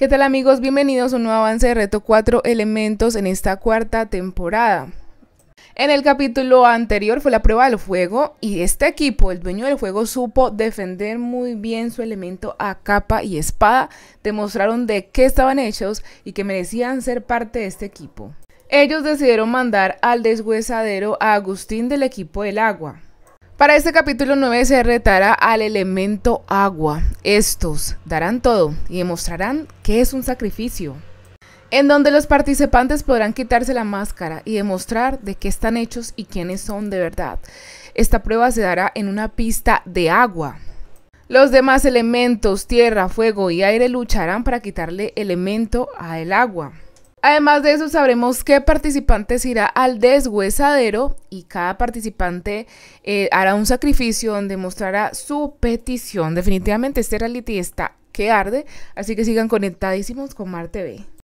¿Qué tal amigos? Bienvenidos a un nuevo avance de Reto 4 Elementos en esta cuarta temporada. En el capítulo anterior fue la prueba del fuego y este equipo, el dueño del fuego, supo defender muy bien su elemento a capa y espada, demostraron de qué estaban hechos y que merecían ser parte de este equipo. Ellos decidieron mandar al deshuesadero a Agustín del equipo del agua, para este capítulo 9 se retará al elemento agua. Estos darán todo y demostrarán que es un sacrificio. En donde los participantes podrán quitarse la máscara y demostrar de qué están hechos y quiénes son de verdad. Esta prueba se dará en una pista de agua. Los demás elementos, tierra, fuego y aire lucharán para quitarle elemento al agua. Además de eso, sabremos qué participantes irá al deshuesadero y cada participante eh, hará un sacrificio donde mostrará su petición. Definitivamente este reality está que arde, así que sigan conectadísimos con Marte TV.